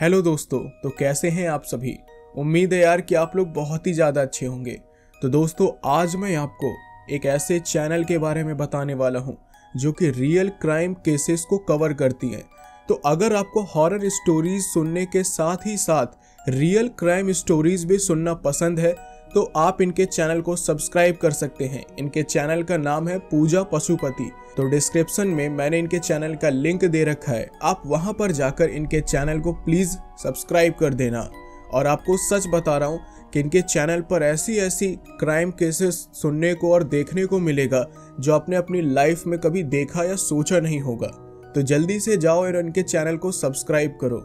hello दोस्तों तो कैसे हैं आप सभी उम्मीद है यार कि आप लोग बहुत ही ज़्यादा अच्छे होंगे तो दोस्तों आज मैं आपको एक ऐसे चैनल के बारे में बताने वाला हूं जो कि रियल क्राइम केसेस को कवर करती है तो अगर आपको हॉरर स्टोरीज सुनने के साथ ही साथ रियल क्राइम स्टोरीज भी सुनना पसंद है तो आप इनके चैनल को सब्सक्राइब कर सकते हैं इनके चैनल का नाम है पूजा पशुपति तो डिस्क्रिप्शन में मैंने इनके चैनल का लिंक दे रखा है आप वहां पर जाकर इनके चैनल को प्लीज़ सब्सक्राइब कर देना और आपको सच बता रहा हूँ कि इनके चैनल पर ऐसी ऐसी क्राइम केसेस सुनने को और देखने को मिलेगा जो आपने अपनी लाइफ में कभी देखा या सोचा नहीं होगा तो जल्दी से जाओ और इनके चैनल को सब्सक्राइब करो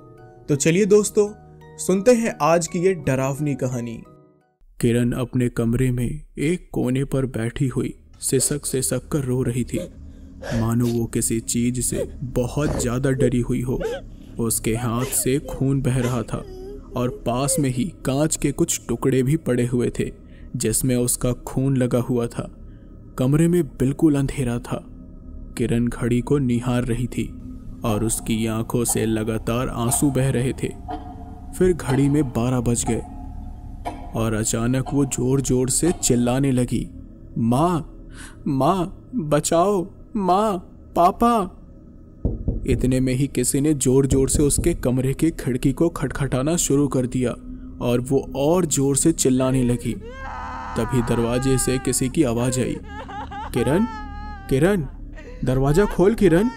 तो चलिए दोस्तों सुनते हैं आज की ये डरावनी कहानी किरण अपने कमरे में एक कोने पर बैठी हुई सिसक सिसक कर रो रही थी मानो वो किसी चीज से बहुत ज्यादा डरी हुई हो उसके हाथ से खून बह रहा था और पास में ही कांच के कुछ टुकड़े भी पड़े हुए थे जिसमें उसका खून लगा हुआ था कमरे में बिल्कुल अंधेरा था किरण घड़ी को निहार रही थी और उसकी आंखों से लगातार आंसू बह रहे थे फिर घड़ी में बारह बज गए और अचानक वो जोर जोर से चिल्लाने लगी माँ माँ बचाओ माँ पापा इतने में ही किसी ने जोर जोर से उसके कमरे की खिड़की को खटखटाना शुरू कर दिया और वो और जोर से चिल्लाने लगी तभी दरवाजे से किसी की आवाज आई किरण किरण दरवाजा खोल किरण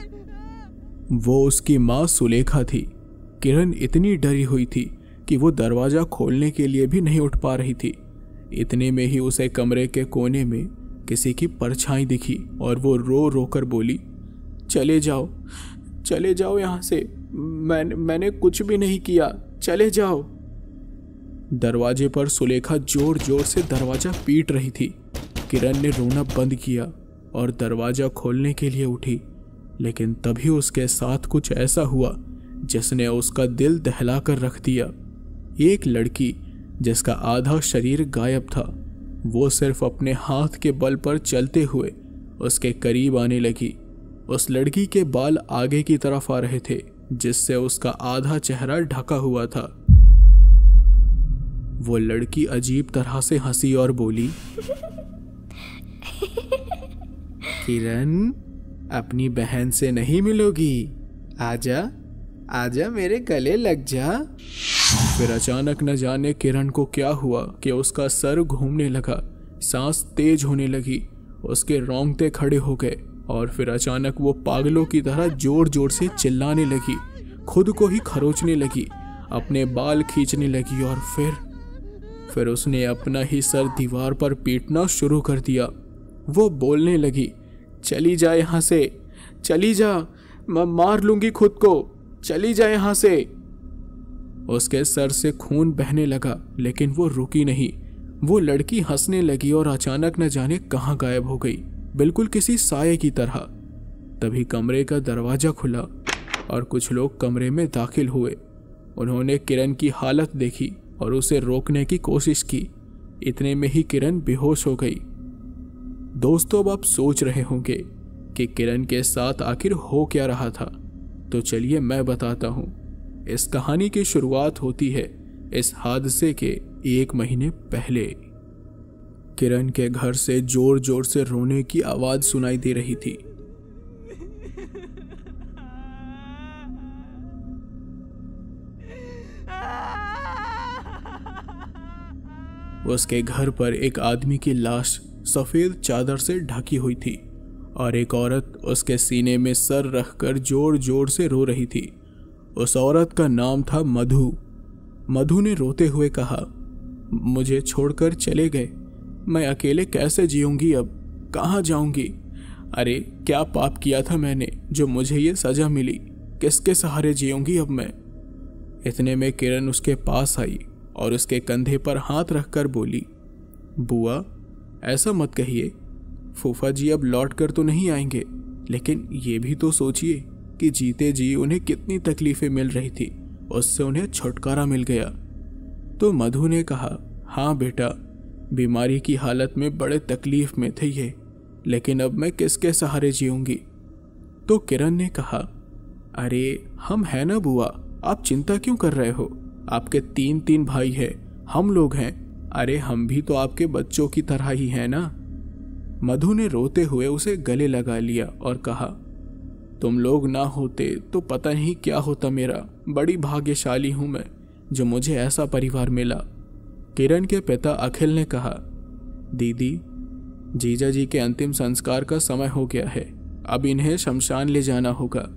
वो उसकी माँ सुलेखा थी किरण इतनी डरी हुई थी कि वो दरवाज़ा खोलने के लिए भी नहीं उठ पा रही थी इतने में ही उसे कमरे के कोने में किसी की परछाई दिखी और वो रो रो कर बोली चले जाओ चले जाओ यहाँ से मैंने मैंने कुछ भी नहीं किया चले जाओ दरवाजे पर सुलेखा जोर जोर से दरवाज़ा पीट रही थी किरण ने रोना बंद किया और दरवाज़ा खोलने के लिए उठी लेकिन तभी उसके साथ कुछ ऐसा हुआ जिसने उसका दिल दहला कर रख दिया एक लड़की जिसका आधा शरीर गायब था वो सिर्फ अपने हाथ के बल पर चलते हुए उसके करीब आने लगी उस लड़की के बाल आगे की तरफ आ रहे थे जिससे उसका आधा चेहरा ढका हुआ था वो लड़की अजीब तरह से हंसी और बोली किरण अपनी बहन से नहीं मिलोगी आजा आजा मेरे गले लग जा फिर अचानक न जाने किरण को क्या हुआ कि उसका सर घूमने लगा सांस तेज होने लगी उसके रोंगटे खड़े हो गए और फिर अचानक वो पागलों की तरह जोर जोर से चिल्लाने लगी खुद को ही खरोचने लगी अपने बाल खींचने लगी और फिर फिर उसने अपना ही सर दीवार पर पीटना शुरू कर दिया वो बोलने लगी चली जा यहाँ से चली जा मैं मार लूँगी खुद को चली जा यहाँ से उसके सर से खून बहने लगा लेकिन वो रुकी नहीं वो लड़की हंसने लगी और अचानक न जाने कहाँ गायब हो गई बिल्कुल किसी साय की तरह तभी कमरे का दरवाज़ा खुला और कुछ लोग कमरे में दाखिल हुए उन्होंने किरण की हालत देखी और उसे रोकने की कोशिश की इतने में ही किरण बेहोश हो गई दोस्तों अब आप सोच रहे होंगे कि किरण के साथ आखिर हो क्या रहा था तो चलिए मैं बताता हूँ इस कहानी की शुरुआत होती है इस हादसे के एक महीने पहले किरण के घर से जोर जोर से रोने की आवाज सुनाई दे रही थी उसके घर पर एक आदमी की लाश सफेद चादर से ढकी हुई थी और एक औरत उसके सीने में सर रखकर जोर जोर से रो रही थी उस औरत का नाम था मधु मधु ने रोते हुए कहा मुझे छोड़कर चले गए मैं अकेले कैसे जीऊंगी अब कहाँ जाऊंगी अरे क्या पाप किया था मैंने जो मुझे ये सज़ा मिली किसके सहारे जीऊंगी अब मैं इतने में किरण उसके पास आई और उसके कंधे पर हाथ रखकर बोली बुआ ऐसा मत कहिए फूफा जी अब लौट कर तो नहीं आएंगे लेकिन ये भी तो सोचिए कि जीते जी उन्हें कितनी तकलीफें मिल रही थी उससे उन्हें छुटकारा मिल गया तो मधु ने कहा हाँ बेटा बीमारी की हालत में बड़े तकलीफ में थे ये लेकिन अब मैं किसके सहारे जीऊंगी तो किरण ने कहा अरे हम हैं ना बुआ आप चिंता क्यों कर रहे हो आपके तीन तीन भाई हैं हम लोग हैं अरे हम भी तो आपके बच्चों की तरह ही हैं ना मधु ने रोते हुए उसे गले लगा लिया और कहा तुम लोग ना होते तो पता नहीं क्या होता मेरा बड़ी भाग्यशाली हूँ मैं जो मुझे ऐसा परिवार मिला किरण के पिता अखिल ने कहा दीदी जीजा जी के अंतिम संस्कार का समय हो गया है अब इन्हें शमशान ले जाना होगा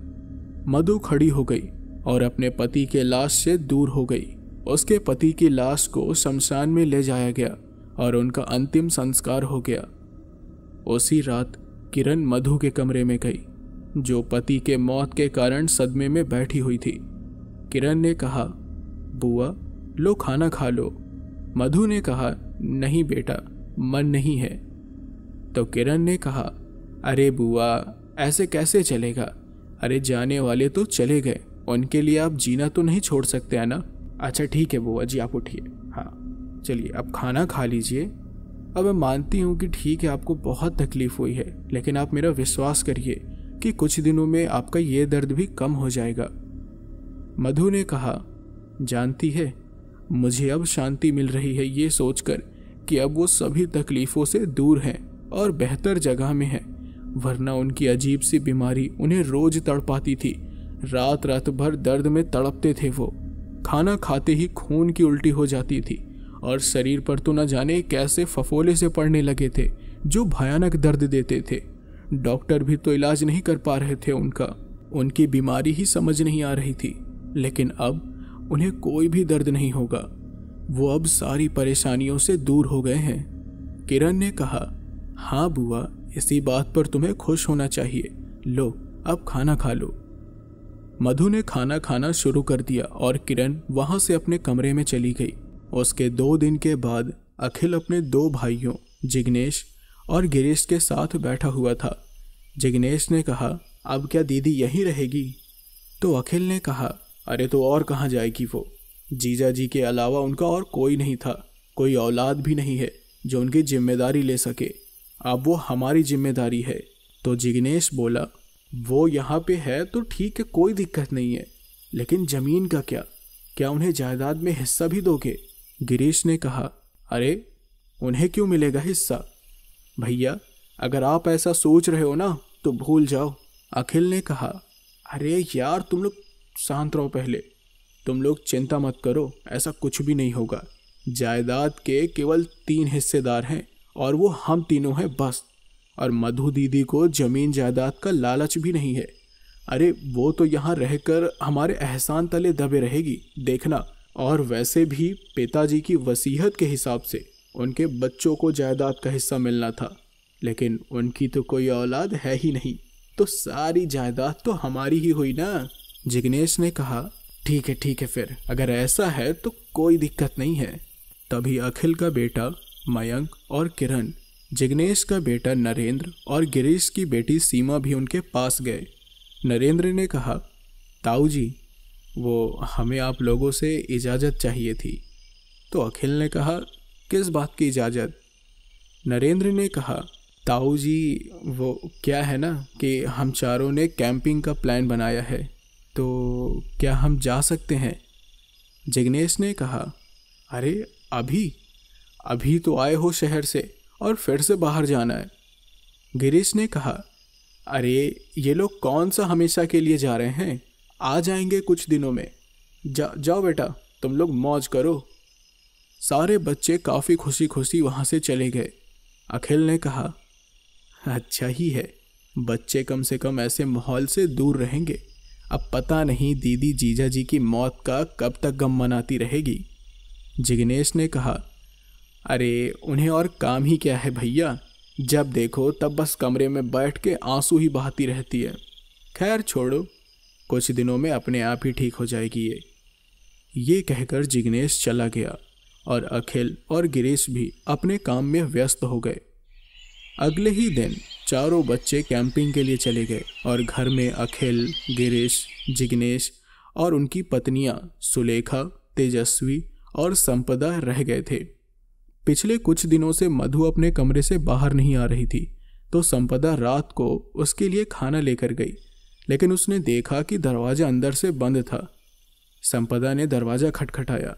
मधु खड़ी हो गई और अपने पति के लाश से दूर हो गई उसके पति की लाश को शमशान में ले जाया गया और उनका अंतिम संस्कार हो गया उसी रात किरण मधु के कमरे में गई जो पति के मौत के कारण सदमे में बैठी हुई थी किरण ने कहा बुआ लो खाना खा लो मधु ने कहा नहीं बेटा मन नहीं है तो किरण ने कहा अरे बुआ ऐसे कैसे चलेगा अरे जाने वाले तो चले गए उनके लिए आप जीना तो नहीं छोड़ सकते है ना अच्छा ठीक है बुआ जी आप उठिए हाँ चलिए अब खाना खा लीजिए अब मैं मानती हूँ कि ठीक है आपको बहुत तकलीफ़ हुई है लेकिन आप मेरा विश्वास करिए कि कुछ दिनों में आपका ये दर्द भी कम हो जाएगा मधु ने कहा जानती है मुझे अब शांति मिल रही है ये सोचकर कि अब वो सभी तकलीफ़ों से दूर हैं और बेहतर जगह में हैं वरना उनकी अजीब सी बीमारी उन्हें रोज तड़पाती थी रात रात भर दर्द में तड़पते थे वो खाना खाते ही खून की उल्टी हो जाती थी और शरीर पर तो न जाने कैसे फफोले से पड़ने लगे थे जो भयानक दर्द देते थे डॉक्टर भी तो इलाज नहीं कर पा रहे थे उनका उनकी बीमारी ही समझ नहीं आ रही थी लेकिन अब उन्हें कोई भी दर्द नहीं होगा वो अब सारी परेशानियों से दूर हो गए हैं किरण ने कहा हाँ बुआ इसी बात पर तुम्हें खुश होना चाहिए लो अब खाना खा लो मधु ने खाना खाना शुरू कर दिया और किरण वहाँ से अपने कमरे में चली गई उसके दो दिन के बाद अखिल अपने दो भाइयों जिग्नेश और गिरीश के साथ बैठा हुआ था जिग्नेश ने कहा अब क्या दीदी यहीं रहेगी तो अखिल ने कहा अरे तो और कहाँ जाएगी वो जीजा जी के अलावा उनका और कोई नहीं था कोई औलाद भी नहीं है जो उनकी जिम्मेदारी ले सके अब वो हमारी जिम्मेदारी है तो जिग्नेश बोला वो यहाँ पे है तो ठीक है कोई दिक्कत नहीं है लेकिन जमीन का क्या क्या उन्हें जायदाद में हिस्सा भी दोगे गिरीश ने कहा अरे उन्हें क्यों मिलेगा हिस्सा भैया अगर आप ऐसा सोच रहे हो ना तो भूल जाओ अखिल ने कहा अरे यार तुम लोग शांत रहो पहले तुम लोग चिंता मत करो ऐसा कुछ भी नहीं होगा जायदाद के केवल तीन हिस्सेदार हैं और वो हम तीनों हैं बस और मधु दीदी को ज़मीन जायदाद का लालच भी नहीं है अरे वो तो यहाँ रहकर हमारे एहसान तले दबे रहेगी देखना और वैसे भी पिताजी की वसीहत के हिसाब से उनके बच्चों को जायदाद का हिस्सा मिलना था लेकिन उनकी तो कोई औलाद है ही नहीं तो सारी जायदाद तो हमारी ही हुई ना जिग्नेश ने कहा ठीक है ठीक है फिर अगर ऐसा है तो कोई दिक्कत नहीं है तभी अखिल का बेटा मयंक और किरण जिग्नेश का बेटा नरेंद्र और गिरीश की बेटी सीमा भी उनके पास गए नरेंद्र ने कहा ताऊ जी वो हमें आप लोगों से इजाज़त चाहिए थी तो अखिल ने कहा किस बात की इजाज़त नरेंद्र ने कहा ताऊ जी वो क्या है ना कि हम चारों ने कैंपिंग का प्लान बनाया है तो क्या हम जा सकते हैं जिग्नेश ने कहा अरे अभी अभी तो आए हो शहर से और फिर से बाहर जाना है गिरीश ने कहा अरे ये लोग कौन सा हमेशा के लिए जा रहे हैं आ जाएंगे कुछ दिनों में जा जाओ बेटा तुम लोग मौज करो सारे बच्चे काफ़ी खुशी खुशी वहाँ से चले गए अखिल ने कहा अच्छा ही है बच्चे कम से कम ऐसे माहौल से दूर रहेंगे अब पता नहीं दीदी जीजा जी की मौत का कब तक गम मनाती रहेगी जिग्नेश ने कहा अरे उन्हें और काम ही क्या है भैया जब देखो तब बस कमरे में बैठ के आंसू ही बहाती रहती है खैर छोड़ो कुछ दिनों में अपने आप ही ठीक हो जाएगी ये ये कहकर जिग्नेश चला गया और अखिल और गिरीश भी अपने काम में व्यस्त हो गए अगले ही दिन चारों बच्चे कैंपिंग के लिए चले गए और घर में अखिल गिरीश जिग्नेश और उनकी पत्नियां सुलेखा तेजस्वी और संपदा रह गए थे पिछले कुछ दिनों से मधु अपने कमरे से बाहर नहीं आ रही थी तो संपदा रात को उसके लिए खाना लेकर गई लेकिन उसने देखा कि दरवाज़ा अंदर से बंद था संपदा ने दरवाज़ा खटखटाया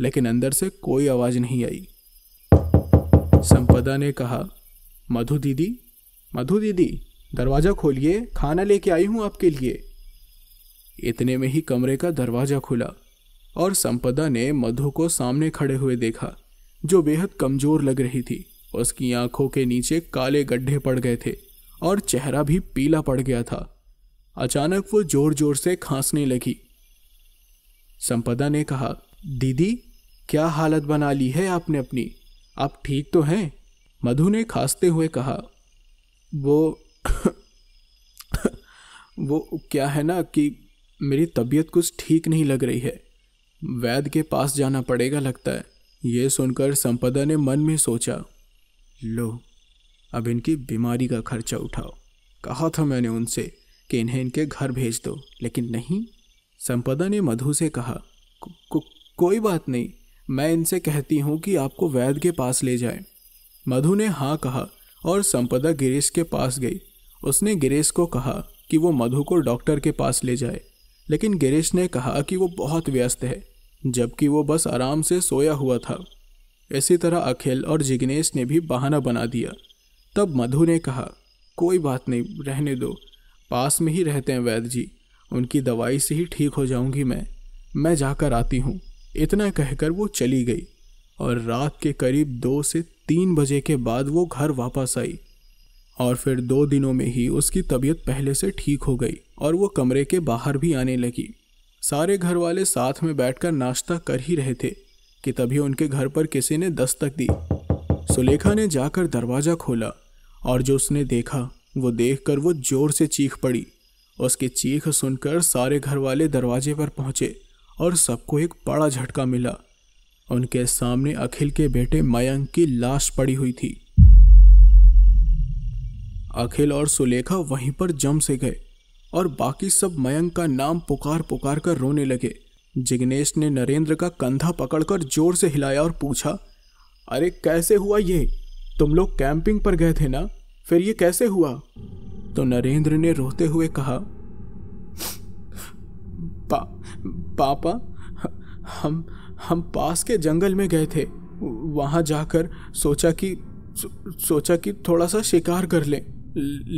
लेकिन अंदर से कोई आवाज़ नहीं आई संपदा ने कहा मधु दीदी मधु दीदी दरवाज़ा खोलिए खाना लेके आई हूं आपके लिए इतने में ही कमरे का दरवाज़ा खुला और संपदा ने मधु को सामने खड़े हुए देखा जो बेहद कमज़ोर लग रही थी उसकी आंखों के नीचे काले गड्ढे पड़ गए थे और चेहरा भी पीला पड़ गया था अचानक वो जोर जोर से खांसने लगी संपदा ने कहा दीदी क्या हालत बना ली है आपने अपनी आप ठीक तो हैं मधु ने खांसते हुए कहा वो वो क्या है ना कि मेरी तबीयत कुछ ठीक नहीं लग रही है वैद्य के पास जाना पड़ेगा लगता है ये सुनकर संपदा ने मन में सोचा लो अब इनकी बीमारी का खर्चा उठाओ कहा था मैंने उनसे कि इन्हें इनके घर भेज दो लेकिन नहीं संपदा ने मधु से कहा कोई बात नहीं मैं इनसे कहती हूँ कि आपको वैद्य के पास ले जाए मधु ने हाँ कहा और संपदा गिरीश के पास गई उसने गिरीश को कहा कि वो मधु को डॉक्टर के पास ले जाए लेकिन गिरीश ने कहा कि वो बहुत व्यस्त है जबकि वो बस आराम से सोया हुआ था इसी तरह अखिल और जिग्नेश ने भी बहाना बना दिया तब मधु ने कहा कोई बात नहीं रहने दो पास में ही रहते हैं वैद्य जी उनकी दवाई से ही ठीक हो जाऊंगी मैं मैं जाकर आती हूँ इतना कहकर वो चली गई और रात के करीब दो से तीन बजे के बाद वो घर वापस आई और फिर दो दिनों में ही उसकी तबीयत पहले से ठीक हो गई और वो कमरे के बाहर भी आने लगी सारे घर वाले साथ में बैठकर नाश्ता कर ही रहे थे कि तभी उनके घर पर किसी ने दस्तक दी सुलेखा ने जाकर दरवाज़ा खोला और जो उसने देखा वो देखकर वो जोर से चीख पड़ी उसकी चीख सुनकर सारे घर वाले दरवाजे पर पहुंचे और सबको एक बड़ा झटका मिला उनके सामने अखिल के बेटे मयंक की लाश पड़ी हुई थी अखिल और सुलेखा वहीं पर जम से गए और बाकी सब मयंक का नाम पुकार पुकार कर रोने लगे जिग्नेश ने नरेंद्र का कंधा पकड़कर जोर से हिलाया और पूछा अरे कैसे हुआ ये तुम लोग कैंपिंग पर गए थे ना फिर ये कैसे हुआ तो नरेंद्र ने रोते हुए कहा पापा हम हम पास के जंगल में गए थे वहाँ जाकर सोचा कि सो, सोचा कि थोड़ा सा शिकार कर लें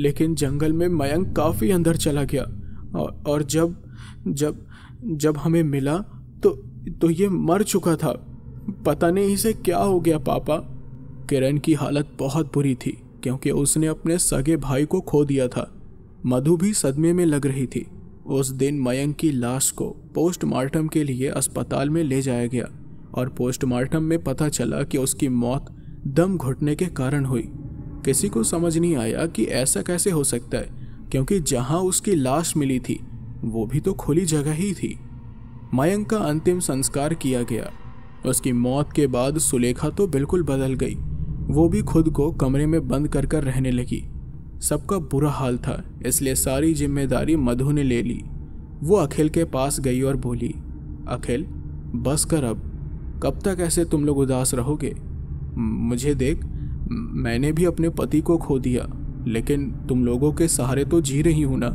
लेकिन जंगल में मयंक काफ़ी अंदर चला गया और, और जब जब जब हमें मिला तो तो ये मर चुका था पता नहीं इसे क्या हो गया पापा किरण की हालत बहुत बुरी थी क्योंकि उसने अपने सगे भाई को खो दिया था मधु भी सदमे में लग रही थी उस दिन मयंक की लाश को पोस्टमार्टम के लिए अस्पताल में ले जाया गया और पोस्टमार्टम में पता चला कि उसकी मौत दम घुटने के कारण हुई किसी को समझ नहीं आया कि ऐसा कैसे हो सकता है क्योंकि जहां उसकी लाश मिली थी वो भी तो खुली जगह ही थी मयंक का अंतिम संस्कार किया गया उसकी मौत के बाद सुलेखा तो बिल्कुल बदल गई वो भी खुद को कमरे में बंद कर कर रहने लगी सबका बुरा हाल था इसलिए सारी जिम्मेदारी मधु ने ले ली वो अखिल के पास गई और बोली अखिल बस कर अब कब तक ऐसे तुम लोग उदास रहोगे मुझे देख मैंने भी अपने पति को खो दिया लेकिन तुम लोगों के सहारे तो जी रही हूं ना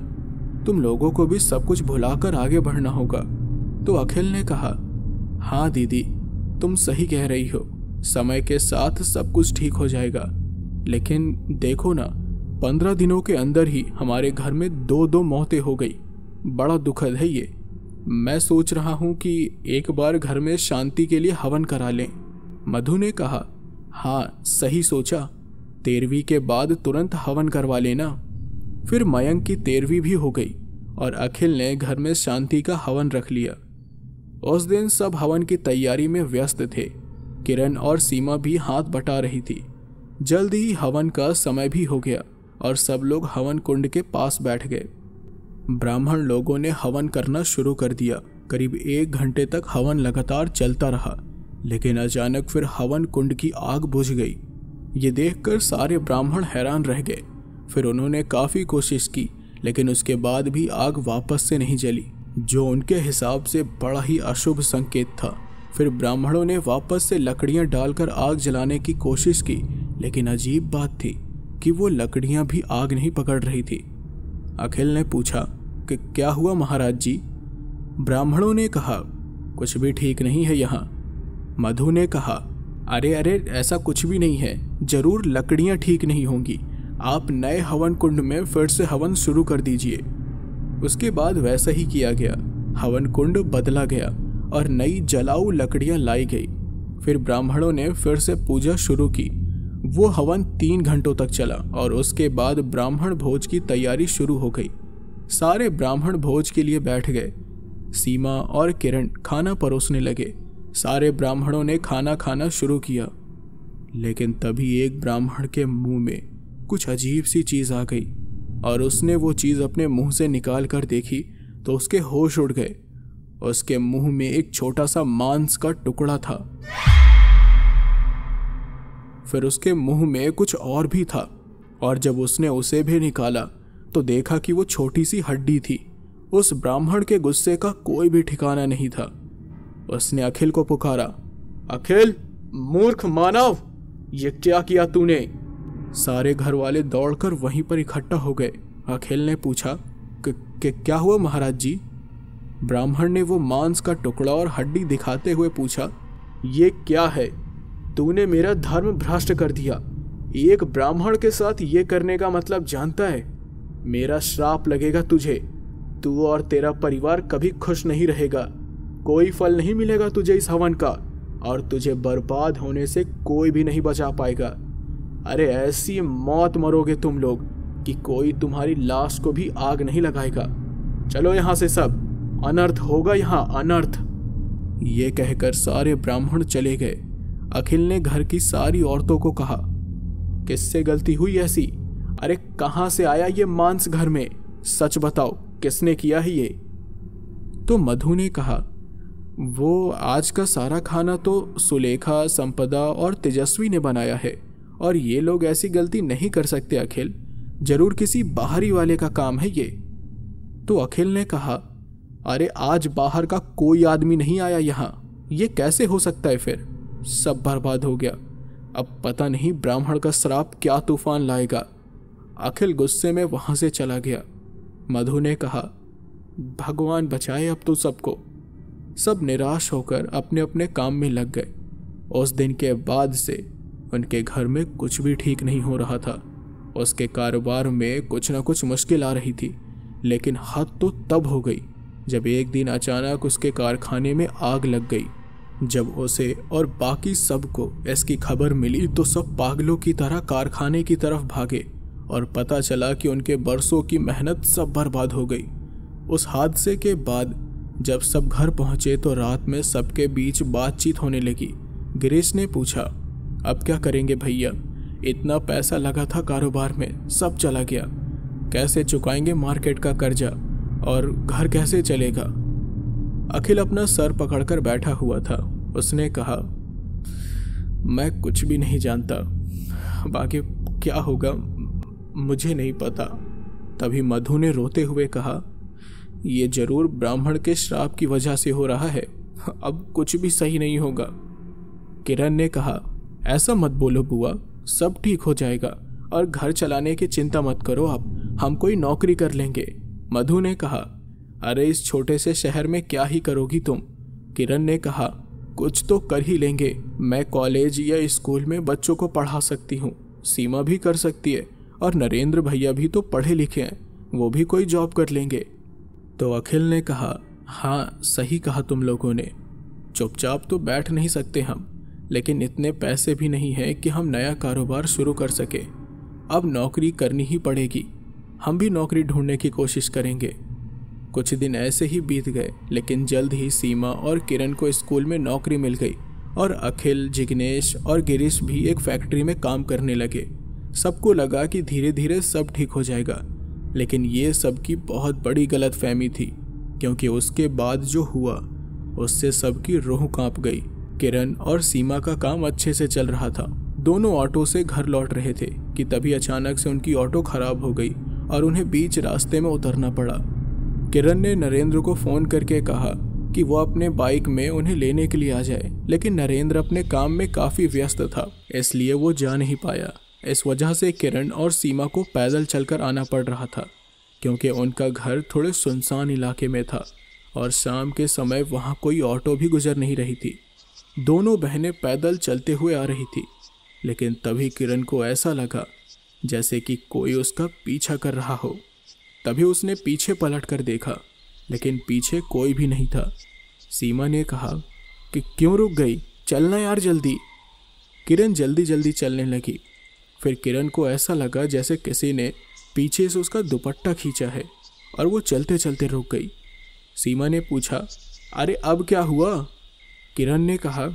तुम लोगों को भी सब कुछ भुलाकर आगे बढ़ना होगा तो अखिल ने कहा हाँ दीदी तुम सही कह रही हो समय के साथ सब कुछ ठीक हो जाएगा लेकिन देखो ना पंद्रह दिनों के अंदर ही हमारे घर में दो दो मौतें हो गई बड़ा दुखद है ये मैं सोच रहा हूँ कि एक बार घर में शांति के लिए हवन करा लें मधु ने कहा हाँ सही सोचा तेरहवीं के बाद तुरंत हवन करवा लेना फिर मयंक की तेरहवीं भी हो गई और अखिल ने घर में शांति का हवन रख लिया उस दिन सब हवन की तैयारी में व्यस्त थे किरण और सीमा भी हाथ बटा रही थी जल्द ही हवन का समय भी हो गया और सब लोग हवन कुंड के पास बैठ गए ब्राह्मण लोगों ने हवन करना शुरू कर दिया करीब एक घंटे तक हवन लगातार चलता रहा लेकिन अचानक फिर हवन कुंड की आग बुझ गई ये देखकर सारे ब्राह्मण हैरान रह गए फिर उन्होंने काफ़ी कोशिश की लेकिन उसके बाद भी आग वापस से नहीं जली जो उनके हिसाब से बड़ा ही अशुभ संकेत था फिर ब्राह्मणों ने वापस से लकड़ियां डालकर आग जलाने की कोशिश की लेकिन अजीब बात थी कि वो लकड़ियां भी आग नहीं पकड़ रही थी अखिल ने पूछा कि क्या हुआ महाराज जी ब्राह्मणों ने कहा कुछ भी ठीक नहीं है यहाँ मधु ने कहा अरे अरे ऐसा कुछ भी नहीं है जरूर लकड़ियाँ ठीक नहीं होंगी आप नए हवन कुंड में फिर से हवन शुरू कर दीजिए उसके बाद वैसा ही किया गया हवन कुंड बदला गया और नई जलाऊ लकड़ियाँ लाई गई फिर ब्राह्मणों ने फिर से पूजा शुरू की वो हवन तीन घंटों तक चला और उसके बाद ब्राह्मण भोज की तैयारी शुरू हो गई सारे ब्राह्मण भोज के लिए बैठ गए सीमा और किरण खाना परोसने लगे सारे ब्राह्मणों ने खाना खाना शुरू किया लेकिन तभी एक ब्राह्मण के मुंह में कुछ अजीब सी चीज़ आ गई और उसने वो चीज़ अपने मुंह से निकाल कर देखी तो उसके होश उड़ गए उसके मुंह में एक छोटा सा मांस का टुकड़ा था फिर उसके मुंह में कुछ और भी था और जब उसने उसे भी निकाला तो देखा कि वो छोटी सी हड्डी थी उस ब्राह्मण के गुस्से का कोई भी ठिकाना नहीं था उसने अखिल को पुकारा अखिल मूर्ख मानव ये क्या किया तूने सारे घर वाले दौड़कर वहीं पर इकट्ठा हो गए अखिल ने पूछा कि, क्या हुआ महाराज जी ब्राह्मण ने वो मांस का टुकड़ा और हड्डी दिखाते हुए पूछा ये क्या है तूने मेरा धर्म भ्रष्ट कर दिया एक ब्राह्मण के साथ ये करने का मतलब जानता है मेरा श्राप लगेगा तुझे तू और तेरा परिवार कभी खुश नहीं रहेगा कोई फल नहीं मिलेगा तुझे इस हवन का और तुझे बर्बाद होने से कोई भी नहीं बचा पाएगा अरे ऐसी मौत मरोगे तुम लोग कि कोई तुम्हारी लाश को भी आग नहीं लगाएगा चलो यहाँ से सब अनर्थ होगा यहाँ अनर्थ ये कहकर सारे ब्राह्मण चले गए अखिल ने घर की सारी औरतों को कहा किससे गलती हुई ऐसी अरे कहाँ से आया ये मांस घर में सच बताओ किसने किया है ये तो मधु ने कहा वो आज का सारा खाना तो सुलेखा संपदा और तेजस्वी ने बनाया है और ये लोग ऐसी गलती नहीं कर सकते अखिल जरूर किसी बाहरी वाले का काम है ये तो अखिल ने कहा अरे आज बाहर का कोई आदमी नहीं आया यहाँ ये कैसे हो सकता है फिर सब बर्बाद हो गया अब पता नहीं ब्राह्मण का श्राप क्या तूफान लाएगा अखिल गुस्से में वहां से चला गया मधु ने कहा भगवान बचाए अब तो सबको सब निराश होकर अपने अपने काम में लग गए उस दिन के बाद से उनके घर में कुछ भी ठीक नहीं हो रहा था उसके कारोबार में कुछ ना कुछ मुश्किल आ रही थी लेकिन हद तो तब हो गई जब एक दिन अचानक उसके कारखाने में आग लग गई जब उसे और बाकी सबको इसकी खबर मिली तो सब पागलों की तरह कारखाने की तरफ भागे और पता चला कि उनके बरसों की मेहनत सब बर्बाद हो गई उस हादसे के बाद जब सब घर पहुंचे तो रात में सबके बीच बातचीत होने लगी गिरीश ने पूछा अब क्या करेंगे भैया इतना पैसा लगा था कारोबार में सब चला गया कैसे चुकाएंगे मार्केट का कर्जा और घर कैसे चलेगा अखिल अपना सर पकड़कर बैठा हुआ था उसने कहा मैं कुछ भी नहीं जानता बाकी क्या होगा मुझे नहीं पता तभी मधु ने रोते हुए कहा यह जरूर ब्राह्मण के श्राप की वजह से हो रहा है अब कुछ भी सही नहीं होगा किरण ने कहा ऐसा मत बोलो बुआ सब ठीक हो जाएगा और घर चलाने की चिंता मत करो आप हम कोई नौकरी कर लेंगे मधु ने कहा अरे इस छोटे से शहर में क्या ही करोगी तुम किरण ने कहा कुछ तो कर ही लेंगे मैं कॉलेज या स्कूल में बच्चों को पढ़ा सकती हूँ सीमा भी कर सकती है और नरेंद्र भैया भी तो पढ़े लिखे हैं वो भी कोई जॉब कर लेंगे तो अखिल ने कहा हाँ सही कहा तुम लोगों ने चुपचाप तो बैठ नहीं सकते हम लेकिन इतने पैसे भी नहीं हैं कि हम नया कारोबार शुरू कर सकें अब नौकरी करनी ही पड़ेगी हम भी नौकरी ढूंढने की कोशिश करेंगे कुछ दिन ऐसे ही बीत गए लेकिन जल्द ही सीमा और किरण को स्कूल में नौकरी मिल गई और अखिल जिग्नेश और गिरीश भी एक फैक्ट्री में काम करने लगे सबको लगा कि धीरे धीरे सब ठीक हो जाएगा लेकिन ये सबकी बहुत बड़ी गलत फहमी थी क्योंकि उसके बाद जो हुआ उससे सबकी रूह कांप गई किरण और सीमा का काम अच्छे से चल रहा था दोनों ऑटो से घर लौट रहे थे कि तभी अचानक से उनकी ऑटो खराब हो गई और उन्हें बीच रास्ते में उतरना पड़ा किरण ने नरेंद्र को फ़ोन करके कहा कि वो अपने बाइक में उन्हें लेने के लिए आ जाए लेकिन नरेंद्र अपने काम में काफ़ी व्यस्त था इसलिए वो जा नहीं पाया इस वजह से किरण और सीमा को पैदल चलकर आना पड़ रहा था क्योंकि उनका घर थोड़े सुनसान इलाके में था और शाम के समय वहाँ कोई ऑटो भी गुजर नहीं रही थी दोनों बहनें पैदल चलते हुए आ रही थी लेकिन तभी किरण को ऐसा लगा जैसे कि कोई उसका पीछा कर रहा हो तभी उसने पीछे पलट कर देखा लेकिन पीछे कोई भी नहीं था सीमा ने कहा कि क्यों रुक गई चलना यार जल्दी किरण जल्दी जल्दी चलने लगी फिर किरण को ऐसा लगा जैसे किसी ने पीछे से उसका दुपट्टा खींचा है और वो चलते चलते रुक गई सीमा ने पूछा अरे अब क्या हुआ किरण ने कहा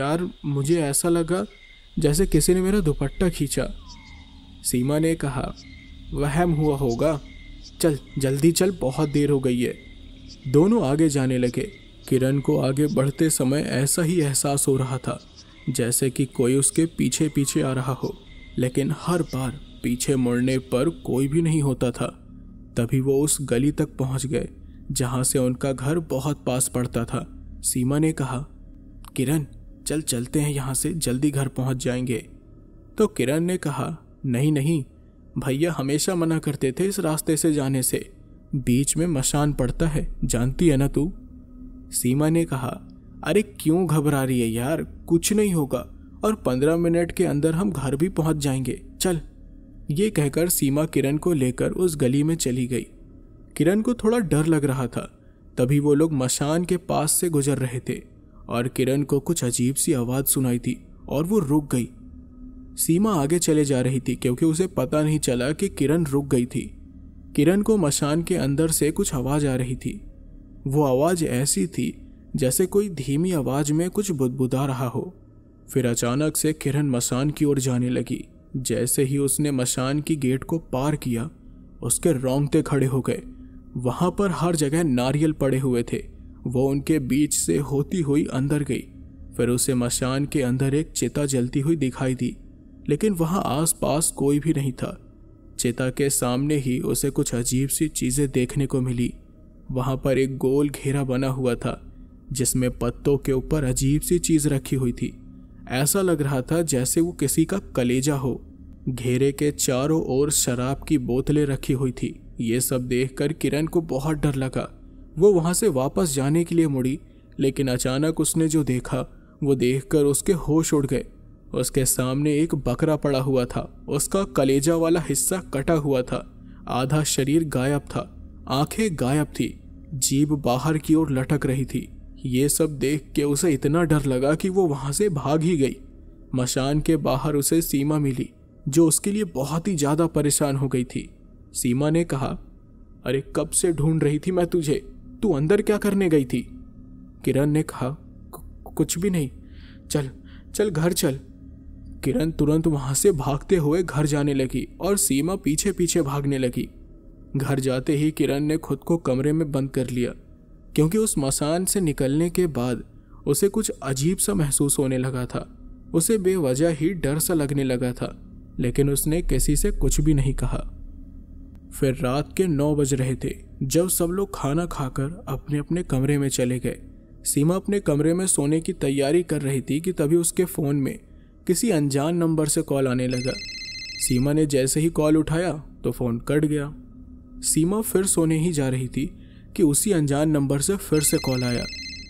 यार मुझे ऐसा लगा जैसे किसी ने मेरा दुपट्टा खींचा सीमा ने कहा वहम हुआ होगा चल जल्दी चल बहुत देर हो गई है दोनों आगे जाने लगे किरण को आगे बढ़ते समय ऐसा ही एहसास हो रहा था जैसे कि कोई उसके पीछे पीछे आ रहा हो लेकिन हर बार पीछे मुड़ने पर कोई भी नहीं होता था तभी वो उस गली तक पहुंच गए जहां से उनका घर बहुत पास पड़ता था सीमा ने कहा किरण चल चलते हैं यहाँ से जल्दी घर पहुँच जाएंगे तो किरण ने कहा नहीं नहीं भैया हमेशा मना करते थे इस रास्ते से जाने से बीच में मशान पड़ता है जानती है ना तू सीमा ने कहा अरे क्यों घबरा रही है यार कुछ नहीं होगा और पंद्रह मिनट के अंदर हम घर भी पहुंच जाएंगे चल ये कहकर सीमा किरण को लेकर उस गली में चली गई किरण को थोड़ा डर लग रहा था तभी वो लोग मशान के पास से गुजर रहे थे और किरण को कुछ अजीब सी आवाज़ सुनाई थी और वो रुक गई सीमा आगे चले जा रही थी क्योंकि उसे पता नहीं चला कि किरण रुक गई थी किरण को मशान के अंदर से कुछ आवाज़ आ रही थी वो आवाज़ ऐसी थी जैसे कोई धीमी आवाज़ में कुछ बुदबुदा रहा हो फिर अचानक से किरण मशान की ओर जाने लगी जैसे ही उसने मशान की गेट को पार किया उसके रोंगटे खड़े हो गए वहाँ पर हर जगह नारियल पड़े हुए थे वो उनके बीच से होती हुई अंदर गई फिर उसे मशान के अंदर एक चिता जलती हुई दिखाई दी लेकिन वहाँ आसपास कोई भी नहीं था चेता के सामने ही उसे कुछ अजीब सी चीज़ें देखने को मिली वहाँ पर एक गोल घेरा बना हुआ था जिसमें पत्तों के ऊपर अजीब सी चीज़ रखी हुई थी ऐसा लग रहा था जैसे वो किसी का कलेजा हो घेरे के चारों ओर शराब की बोतलें रखी हुई थी ये सब देखकर किरण को बहुत डर लगा वो वहाँ से वापस जाने के लिए मुड़ी लेकिन अचानक उसने जो देखा वो देखकर उसके होश उड़ गए उसके सामने एक बकरा पड़ा हुआ था उसका कलेजा वाला हिस्सा कटा हुआ था आधा शरीर गायब था आंखें गायब थी जीभ बाहर की ओर लटक रही थी ये सब देख के उसे इतना डर लगा कि वो वहां से भाग ही गई मशान के बाहर उसे सीमा मिली जो उसके लिए बहुत ही ज़्यादा परेशान हो गई थी सीमा ने कहा अरे कब से ढूंढ रही थी मैं तुझे तू अंदर क्या करने गई थी किरण ने कहा कुछ भी नहीं चल चल घर चल किरण तुरंत वहां से भागते हुए घर जाने लगी और सीमा पीछे पीछे भागने लगी घर जाते ही किरण ने खुद को कमरे में बंद कर लिया क्योंकि उस मसान से निकलने के बाद उसे कुछ अजीब सा महसूस होने लगा था उसे बेवजह ही डर सा लगने लगा था लेकिन उसने किसी से कुछ भी नहीं कहा फिर रात के नौ बज रहे थे जब सब लोग खाना खाकर अपने अपने कमरे में चले गए सीमा अपने कमरे में सोने की तैयारी कर रही थी कि तभी उसके फ़ोन में किसी अनजान नंबर से कॉल आने लगा सीमा ने जैसे ही कॉल उठाया तो फ़ोन कट गया सीमा फिर सोने ही जा रही थी कि उसी अनजान नंबर से फिर से कॉल आया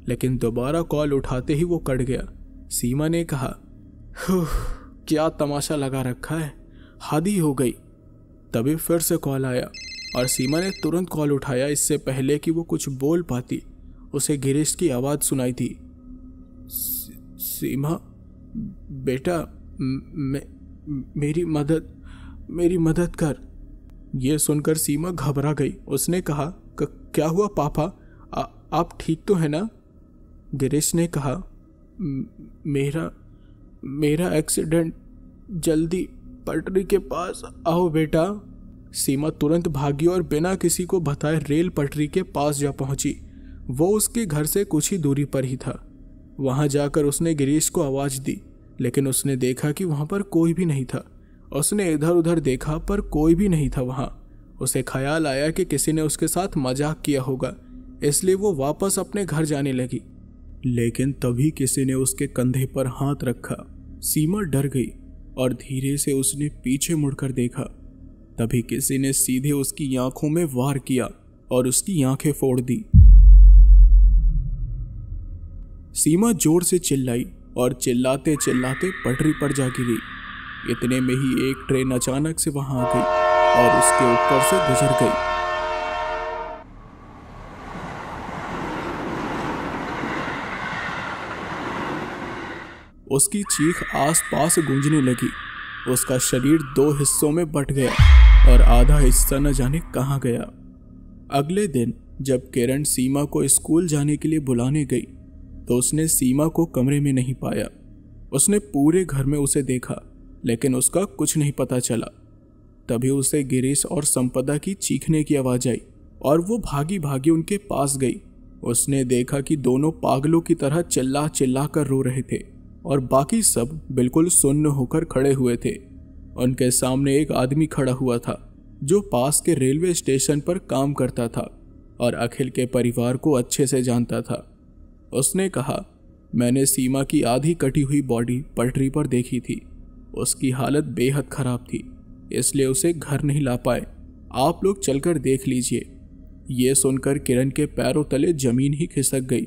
लेकिन दोबारा कॉल उठाते ही वो कट गया सीमा ने कहा क्या तमाशा लगा रखा है हादी हो गई तभी फिर से कॉल आया और सीमा ने तुरंत कॉल उठाया इससे पहले कि वो कुछ बोल पाती उसे गिरीश की आवाज़ सुनाई थी सीमा बेटा मे, मेरी मदद मेरी मदद कर यह सुनकर सीमा घबरा गई उसने कहा क्या हुआ पापा आ, आप ठीक तो हैं ना गिरीश ने कहा मेरा मेरा एक्सीडेंट जल्दी पटरी के पास आओ बेटा सीमा तुरंत भागी और बिना किसी को बताए रेल पटरी के पास जा पहुंची वो उसके घर से कुछ ही दूरी पर ही था वहाँ जाकर उसने गिरीश को आवाज़ दी लेकिन उसने देखा कि वहाँ पर कोई भी नहीं था उसने इधर उधर देखा पर कोई भी नहीं था वहाँ उसे ख्याल आया कि किसी ने उसके साथ मजाक किया होगा इसलिए वो वापस अपने घर जाने लगी लेकिन तभी किसी ने उसके कंधे पर हाथ रखा सीमा डर गई और धीरे से उसने पीछे मुड़कर देखा तभी किसी ने सीधे उसकी आंखों में वार किया और उसकी आंखें फोड़ दी सीमा जोर से चिल्लाई और चिल्लाते चिल्लाते पटरी पर जा गिरी इतने में ही एक ट्रेन अचानक से वहां आ गई और उसके ऊपर से गुजर गई उसकी चीख आसपास गूंजने लगी उसका शरीर दो हिस्सों में बट गया और आधा हिस्सा न जाने कहा गया अगले दिन जब किरण सीमा को स्कूल जाने के लिए बुलाने गई तो उसने सीमा को कमरे में नहीं पाया उसने पूरे घर में उसे देखा लेकिन उसका कुछ नहीं पता चला तभी उसे गिरीश और संपदा की चीखने की आवाज़ आई और वो भागी भागी उनके पास गई उसने देखा कि दोनों पागलों की तरह चिल्ला चिल्ला कर रो रहे थे और बाकी सब बिल्कुल सुन्न होकर खड़े हुए थे उनके सामने एक आदमी खड़ा हुआ था जो पास के रेलवे स्टेशन पर काम करता था और अखिल के परिवार को अच्छे से जानता था उसने कहा मैंने सीमा की आधी कटी हुई बॉडी पटरी पर देखी थी उसकी हालत बेहद ख़राब थी इसलिए उसे घर नहीं ला पाए आप लोग चलकर देख लीजिए यह सुनकर किरण के पैरों तले जमीन ही खिसक गई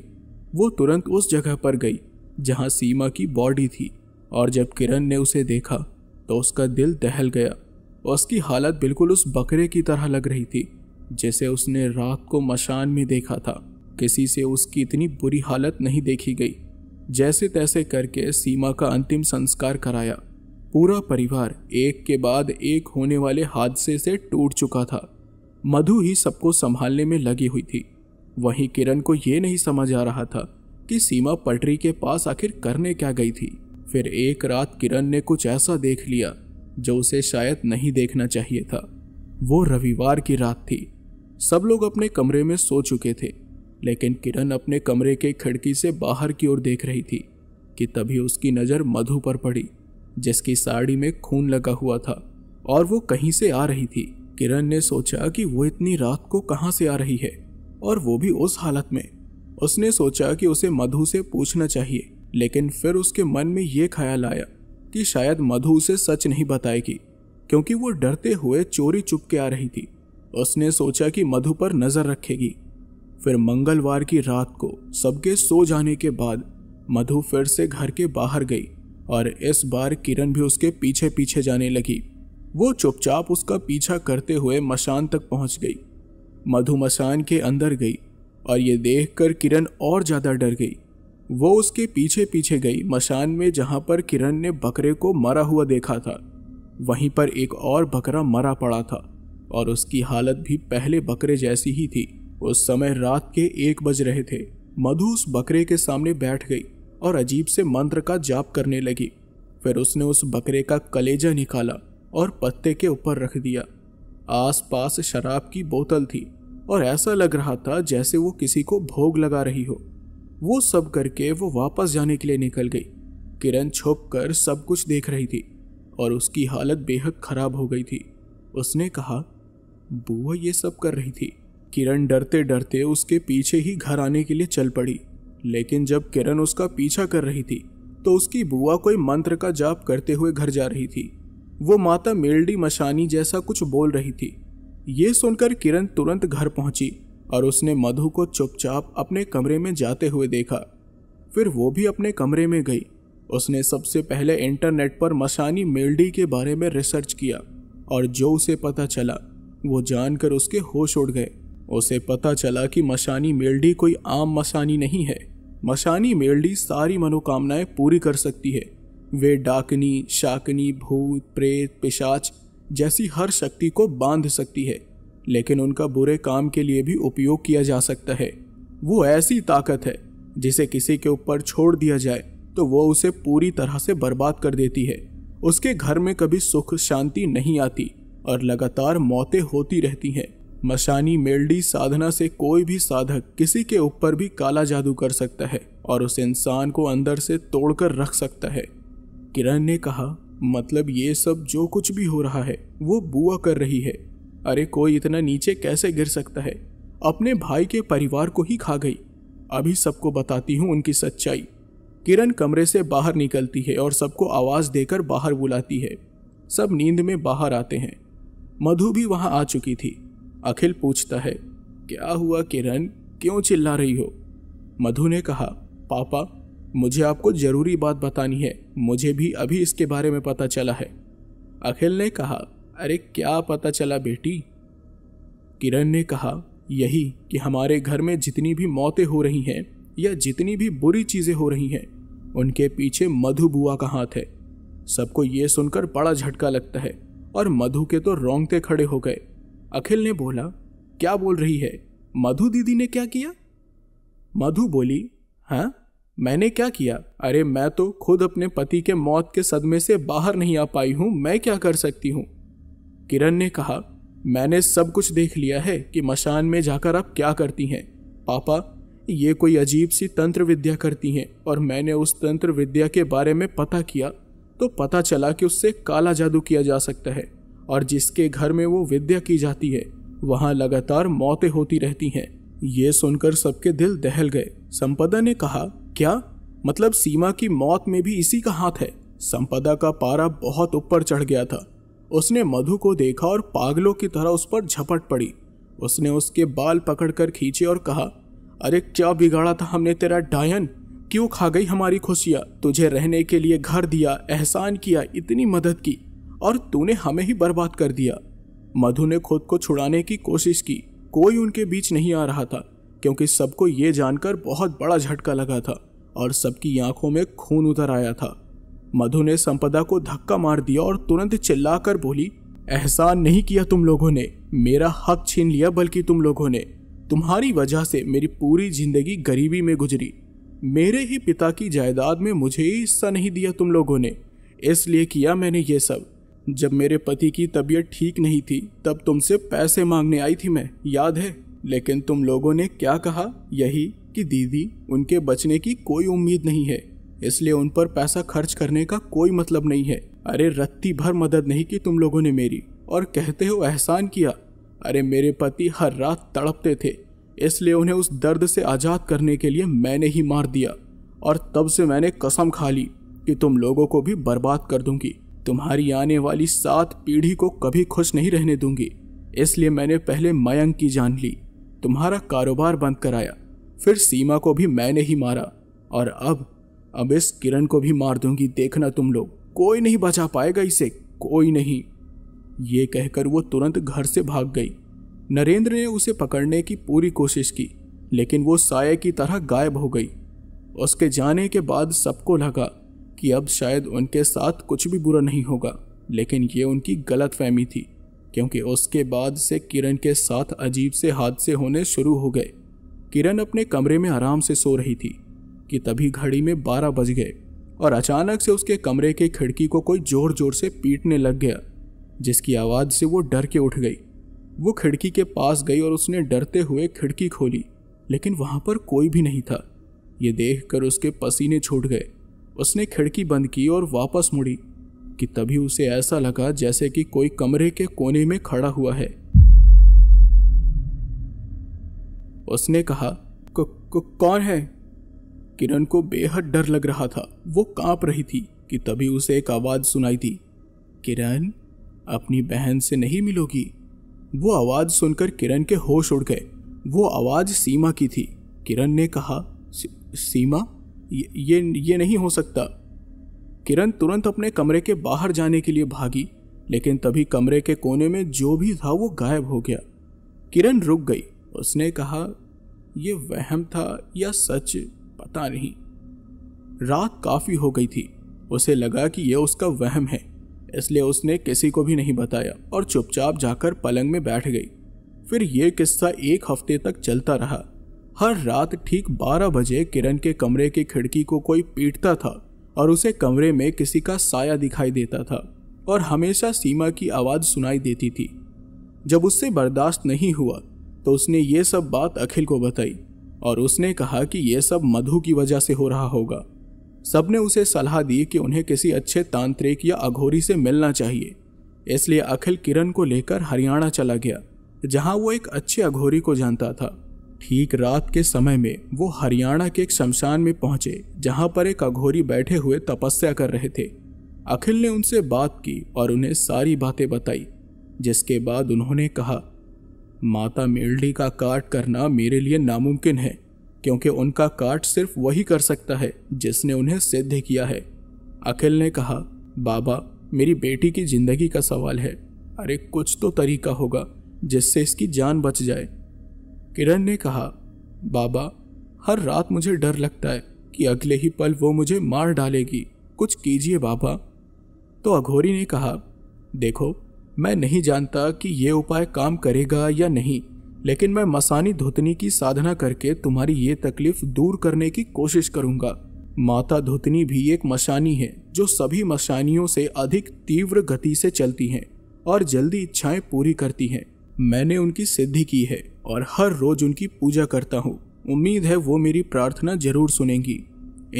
वो तुरंत उस जगह पर गई जहाँ सीमा की बॉडी थी और जब किरण ने उसे देखा तो उसका दिल दहल गया उसकी हालत बिल्कुल उस बकरे की तरह लग रही थी जिसे उसने रात को मशान में देखा था किसी से उसकी इतनी बुरी हालत नहीं देखी गई जैसे तैसे करके सीमा का अंतिम संस्कार कराया पूरा परिवार एक के बाद एक होने वाले हादसे से टूट चुका था मधु ही सबको संभालने में लगी हुई थी वहीं किरण को ये नहीं समझ आ रहा था कि सीमा पटरी के पास आखिर करने क्या गई थी फिर एक रात किरण ने कुछ ऐसा देख लिया जो उसे शायद नहीं देखना चाहिए था वो रविवार की रात थी सब लोग अपने कमरे में सो चुके थे लेकिन किरण अपने कमरे के खिड़की से बाहर की ओर देख रही थी कि तभी उसकी नज़र मधु पर पड़ी जिसकी साड़ी में खून लगा हुआ था और वो कहीं से आ रही थी किरण ने सोचा कि वो इतनी रात को कहाँ से आ रही है और वो भी उस हालत में उसने सोचा कि उसे मधु से पूछना चाहिए लेकिन फिर उसके मन में ये ख्याल आया कि शायद मधु उसे सच नहीं बताएगी क्योंकि वो डरते हुए चोरी चुप के आ रही थी उसने सोचा कि मधु पर नज़र रखेगी फिर मंगलवार की रात को सबके सो जाने के बाद मधु फिर से घर के बाहर गई और इस बार किरण भी उसके पीछे पीछे जाने लगी वो चुपचाप उसका पीछा करते हुए मशान तक पहुंच गई मधु मशान के अंदर गई और ये देखकर किरण और ज़्यादा डर गई वो उसके पीछे पीछे गई मशान में जहाँ पर किरण ने बकरे को मरा हुआ देखा था वहीं पर एक और बकरा मरा पड़ा था और उसकी हालत भी पहले बकरे जैसी ही थी उस समय रात के एक बज रहे थे मधु उस बकरे के सामने बैठ गई और अजीब से मंत्र का जाप करने लगी फिर उसने उस बकरे का कलेजा निकाला और पत्ते के ऊपर रख दिया आसपास शराब की बोतल थी और ऐसा लग रहा था जैसे वो किसी को भोग लगा रही हो वो सब करके वो वापस जाने के लिए निकल गई किरण छुप कर सब कुछ देख रही थी और उसकी हालत बेहद ख़राब हो गई थी उसने कहा बुआ ये सब कर रही थी किरण डरते डरते उसके पीछे ही घर आने के लिए चल पड़ी लेकिन जब किरण उसका पीछा कर रही थी तो उसकी बुआ कोई मंत्र का जाप करते हुए घर जा रही थी वो माता मेलडी मशानी जैसा कुछ बोल रही थी ये सुनकर किरण तुरंत घर पहुंची और उसने मधु को चुपचाप अपने कमरे में जाते हुए देखा फिर वो भी अपने कमरे में गई उसने सबसे पहले इंटरनेट पर मशानी मेलडी के बारे में रिसर्च किया और जो उसे पता चला वो जानकर उसके होश उड़ गए उसे पता चला कि मशानी मेल्डी कोई आम मशानी नहीं है मशानी मेल्डी सारी मनोकामनाएं पूरी कर सकती है वे डाकनी शाकनी भूत प्रेत पिशाच जैसी हर शक्ति को बांध सकती है लेकिन उनका बुरे काम के लिए भी उपयोग किया जा सकता है वो ऐसी ताकत है जिसे किसी के ऊपर छोड़ दिया जाए तो वो उसे पूरी तरह से बर्बाद कर देती है उसके घर में कभी सुख शांति नहीं आती और लगातार मौतें होती रहती हैं मशानी मेल्डी साधना से कोई भी साधक किसी के ऊपर भी काला जादू कर सकता है और उस इंसान को अंदर से तोड़कर रख सकता है किरण ने कहा मतलब ये सब जो कुछ भी हो रहा है वो बुआ कर रही है अरे कोई इतना नीचे कैसे गिर सकता है अपने भाई के परिवार को ही खा गई अभी सबको बताती हूँ उनकी सच्चाई किरण कमरे से बाहर निकलती है और सबको आवाज़ देकर बाहर बुलाती है सब नींद में बाहर आते हैं मधु भी वहाँ आ चुकी थी अखिल पूछता है क्या हुआ किरण क्यों चिल्ला रही हो मधु ने कहा पापा मुझे आपको ज़रूरी बात बतानी है मुझे भी अभी इसके बारे में पता चला है अखिल ने कहा अरे क्या पता चला बेटी किरण ने कहा यही कि हमारे घर में जितनी भी मौतें हो रही हैं या जितनी भी बुरी चीज़ें हो रही हैं उनके पीछे मधु बुआ का हाथ है सबको ये सुनकर बड़ा झटका लगता है और मधु के तो रोंगते खड़े हो गए अखिल ने बोला क्या बोल रही है मधु दीदी ने क्या किया मधु बोली हाँ मैंने क्या किया अरे मैं तो खुद अपने पति के मौत के सदमे से बाहर नहीं आ पाई हूँ मैं क्या कर सकती हूँ किरण ने कहा मैंने सब कुछ देख लिया है कि मशान में जाकर आप क्या करती हैं पापा ये कोई अजीब सी तंत्र विद्या करती हैं और मैंने उस तंत्र विद्या के बारे में पता किया तो पता चला कि उससे काला जादू किया जा सकता है और जिसके घर में वो विद्या की जाती है वहाँ लगातार मौतें होती रहती हैं ये सुनकर सबके दिल दहल गए संपदा ने कहा क्या मतलब सीमा की मौत में भी इसी का हाथ है संपदा का पारा बहुत ऊपर चढ़ गया था उसने मधु को देखा और पागलों की तरह उस पर झपट पड़ी उसने उसके बाल पकड़कर खींचे और कहा अरे क्या बिगाड़ा था हमने तेरा डायन क्यों खा गई हमारी खुशियाँ तुझे रहने के लिए घर दिया एहसान किया इतनी मदद की और तूने हमें ही बर्बाद कर दिया मधु ने खुद को छुड़ाने की कोशिश की कोई उनके बीच नहीं आ रहा था क्योंकि सबको ये जानकर बहुत बड़ा झटका लगा था और सबकी आंखों में खून उतर आया था मधु ने संपदा को धक्का मार दिया और तुरंत चिल्लाकर बोली एहसान नहीं किया तुम लोगों ने मेरा हक छीन लिया बल्कि तुम लोगों ने तुम्हारी वजह से मेरी पूरी जिंदगी गरीबी में गुजरी मेरे ही पिता की जायदाद में मुझे ही हिस्सा नहीं दिया तुम लोगों ने इसलिए किया मैंने ये सब जब मेरे पति की तबीयत ठीक नहीं थी तब तुमसे पैसे मांगने आई थी मैं याद है लेकिन तुम लोगों ने क्या कहा यही कि दीदी उनके बचने की कोई उम्मीद नहीं है इसलिए उन पर पैसा खर्च करने का कोई मतलब नहीं है अरे रत्ती भर मदद नहीं की तुम लोगों ने मेरी और कहते हो एहसान किया अरे मेरे पति हर रात तड़पते थे इसलिए उन्हें उस दर्द से आज़ाद करने के लिए मैंने ही मार दिया और तब से मैंने कसम खा ली कि तुम लोगों को भी बर्बाद कर दूंगी तुम्हारी आने वाली सात पीढ़ी को कभी खुश नहीं रहने दूंगी इसलिए मैंने पहले मयंक की जान ली तुम्हारा कारोबार बंद कराया फिर सीमा को भी मैंने ही मारा और अब अब इस किरण को भी मार दूंगी देखना तुम लोग कोई नहीं बचा पाएगा इसे कोई नहीं ये कहकर वो तुरंत घर से भाग गई नरेंद्र ने उसे पकड़ने की पूरी कोशिश की लेकिन वो साय की तरह गायब हो गई उसके जाने के बाद सबको लगा कि अब शायद उनके साथ कुछ भी बुरा नहीं होगा लेकिन ये उनकी गलत फहमी थी क्योंकि उसके बाद से किरण के साथ अजीब से हादसे होने शुरू हो गए किरण अपने कमरे में आराम से सो रही थी कि तभी घड़ी में बारह बज गए और अचानक से उसके कमरे के खिड़की को कोई जोर जोर से पीटने लग गया जिसकी आवाज़ से वो डर के उठ गई वो खिड़की के पास गई और उसने डरते हुए खिड़की खोली लेकिन वहाँ पर कोई भी नहीं था ये देख कर उसके पसीने छूट गए उसने खिड़की बंद की और वापस मुड़ी कि तभी उसे ऐसा लगा जैसे कि कोई कमरे के कोने में खड़ा हुआ है उसने कहा कौन है किरण को बेहद डर लग रहा था वो कांप रही थी कि तभी उसे एक आवाज़ सुनाई थी किरण अपनी बहन से नहीं मिलोगी वो आवाज़ सुनकर किरण के होश उड़ गए वो आवाज़ सीमा की थी किरण ने कहा सीमा ये ये नहीं हो सकता किरण तुरंत अपने कमरे के बाहर जाने के लिए भागी लेकिन तभी कमरे के कोने में जो भी था वो गायब हो गया किरण रुक गई उसने कहा ये वहम था या सच पता नहीं रात काफ़ी हो गई थी उसे लगा कि यह उसका वहम है इसलिए उसने किसी को भी नहीं बताया और चुपचाप जाकर पलंग में बैठ गई फिर यह किस्सा एक हफ्ते तक चलता रहा हर रात ठीक 12 बजे किरण के कमरे की खिड़की को कोई पीटता था और उसे कमरे में किसी का साया दिखाई देता था और हमेशा सीमा की आवाज़ सुनाई देती थी जब उससे बर्दाश्त नहीं हुआ तो उसने ये सब बात अखिल को बताई और उसने कहा कि यह सब मधु की वजह से हो रहा होगा सबने उसे सलाह दी कि उन्हें किसी अच्छे तांत्रिक या अघोरी से मिलना चाहिए इसलिए अखिल किरण को लेकर हरियाणा चला गया जहां वो एक अच्छे अघोरी को जानता था ठीक रात के समय में वो हरियाणा के एक शमशान में पहुंचे जहां पर एक अघोरी बैठे हुए तपस्या कर रहे थे अखिल ने उनसे बात की और उन्हें सारी बातें बताई जिसके बाद उन्होंने कहा माता मेलडी का काट करना मेरे लिए नामुमकिन है क्योंकि उनका काट सिर्फ वही कर सकता है जिसने उन्हें सिद्ध किया है अखिल ने कहा बाबा मेरी बेटी की जिंदगी का सवाल है अरे कुछ तो तरीका होगा जिससे इसकी जान बच जाए किरण ने कहा बाबा हर रात मुझे डर लगता है कि अगले ही पल वो मुझे मार डालेगी कुछ कीजिए बाबा तो अघोरी ने कहा देखो मैं नहीं जानता कि ये उपाय काम करेगा या नहीं लेकिन मैं मसानी धोतनी की साधना करके तुम्हारी ये तकलीफ दूर करने की कोशिश करूंगा माता धोतनी भी एक मशानी है जो सभी मशानियों से अधिक तीव्र गति से चलती हैं और जल्दी इच्छाएं पूरी करती हैं मैंने उनकी सिद्धि की है और हर रोज उनकी पूजा करता हूँ उम्मीद है वो मेरी प्रार्थना जरूर सुनेंगी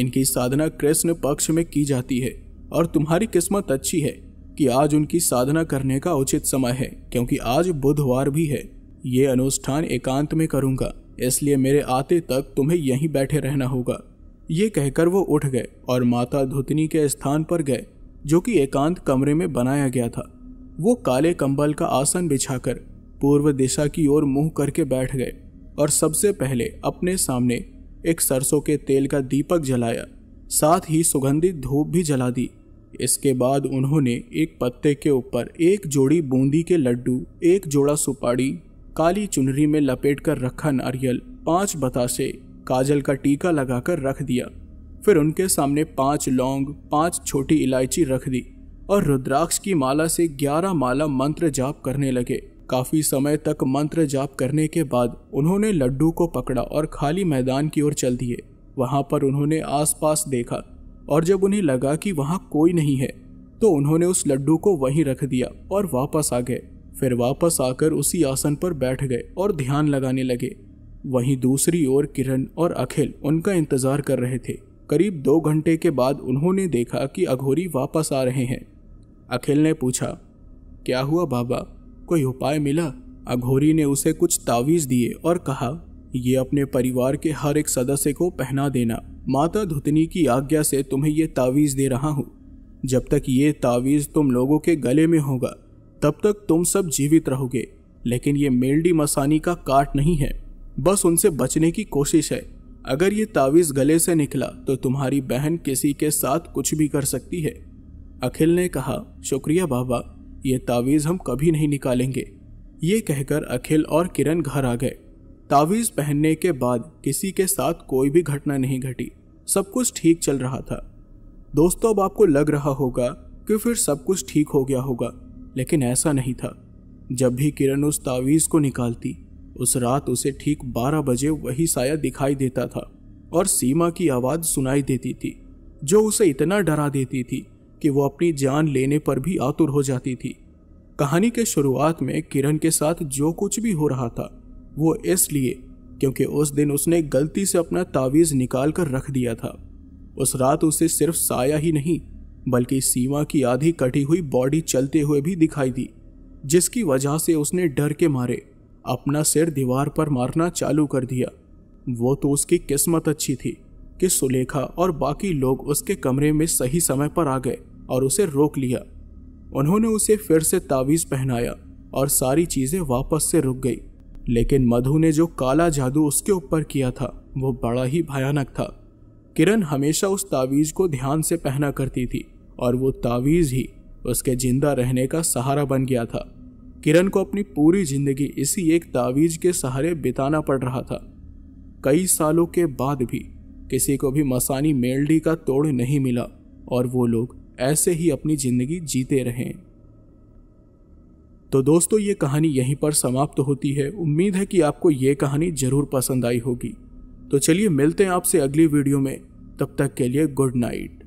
इनकी साधना कृष्ण पक्ष में की जाती है और तुम्हारी किस्मत अच्छी है कि आज उनकी साधना करने का उचित समय है क्योंकि आज बुधवार भी है ये अनुष्ठान एकांत में करूँगा इसलिए मेरे आते तक तुम्हें यहीं बैठे रहना होगा ये कहकर वो उठ गए और माता धुतनी के स्थान पर गए जो कि एकांत कमरे में बनाया गया था वो काले कंबल का आसन बिछाकर पूर्व दिशा की ओर मुंह करके बैठ गए और सबसे पहले अपने सामने एक सरसों के तेल का दीपक जलाया साथ ही सुगंधित धूप भी जला दी इसके बाद उन्होंने एक पत्ते के ऊपर एक जोड़ी बूंदी के लड्डू एक जोड़ा सुपाड़ी काली चुनरी में लपेट कर रखा नारियल पांच बतासे काजल का टीका लगाकर रख दिया फिर उनके सामने पांच लौंग पांच छोटी इलायची रख दी और रुद्राक्ष की माला से ग्यारह माला मंत्र जाप करने लगे काफी समय तक मंत्र जाप करने के बाद उन्होंने लड्डू को पकड़ा और खाली मैदान की ओर चल दिए वहां पर उन्होंने आसपास देखा और जब उन्हें लगा कि वहां कोई नहीं है तो उन्होंने उस लड्डू को वहीं रख दिया और वापस आ गए फिर वापस आकर उसी आसन पर बैठ गए और ध्यान लगाने लगे वहीं दूसरी ओर किरण और अखिल उनका इंतजार कर रहे थे करीब दो घंटे के बाद उन्होंने देखा कि अघोरी वापस आ रहे हैं अखिल ने पूछा क्या हुआ बाबा कोई उपाय मिला अघोरी ने उसे कुछ तावीज दिए और कहा ये अपने परिवार के हर एक सदस्य को पहना देना माता धुतनी की आज्ञा से तुम्हें ये तावीज़ दे रहा हूँ जब तक ये तावीज़ तुम लोगों के गले में होगा तब तक तुम सब जीवित रहोगे लेकिन ये मेल्डी मसानी का काट नहीं है बस उनसे बचने की कोशिश है अगर ये तावीज़ गले से निकला तो तुम्हारी बहन किसी के साथ कुछ भी कर सकती है अखिल ने कहा शुक्रिया बाबा ये तावीज़ हम कभी नहीं निकालेंगे ये कहकर अखिल और किरण घर आ गए तावीज़ पहनने के बाद किसी के साथ कोई भी घटना नहीं घटी सब कुछ ठीक चल रहा था दोस्तों अब आपको लग रहा होगा कि फिर सब कुछ ठीक हो गया होगा लेकिन ऐसा नहीं था जब भी किरण उस तावीज़ को निकालती उस रात उसे ठीक 12 बजे वही साया दिखाई देता था और सीमा की आवाज़ सुनाई देती थी जो उसे इतना डरा देती थी कि वो अपनी जान लेने पर भी आतुर हो जाती थी कहानी के शुरुआत में किरण के साथ जो कुछ भी हो रहा था वो इसलिए क्योंकि उस दिन उसने गलती से अपना तावीज़ निकाल कर रख दिया था उस रात उसे सिर्फ साया ही नहीं बल्कि सीमा की आधी कटी हुई बॉडी चलते हुए भी दिखाई दी जिसकी वजह से उसने डर के मारे अपना सिर दीवार पर मारना चालू कर दिया वो तो उसकी किस्मत अच्छी थी कि सुलेखा और बाकी लोग उसके कमरे में सही समय पर आ गए और उसे रोक लिया उन्होंने उसे फिर से तावीज़ पहनाया और सारी चीज़ें वापस से रुक गई लेकिन मधु ने जो काला जादू उसके ऊपर किया था वो बड़ा ही भयानक था किरण हमेशा उस तावीज़ को ध्यान से पहना करती थी और वो तावीज़ ही उसके जिंदा रहने का सहारा बन गया था किरण को अपनी पूरी जिंदगी इसी एक तावीज़ के सहारे बिताना पड़ रहा था कई सालों के बाद भी किसी को भी मसानी मेलडी का तोड़ नहीं मिला और वो लोग ऐसे ही अपनी ज़िंदगी जीते रहें तो दोस्तों ये कहानी यहीं पर समाप्त होती है उम्मीद है कि आपको ये कहानी ज़रूर पसंद आई होगी तो चलिए मिलते हैं आपसे अगली वीडियो में तब तक के लिए गुड नाइट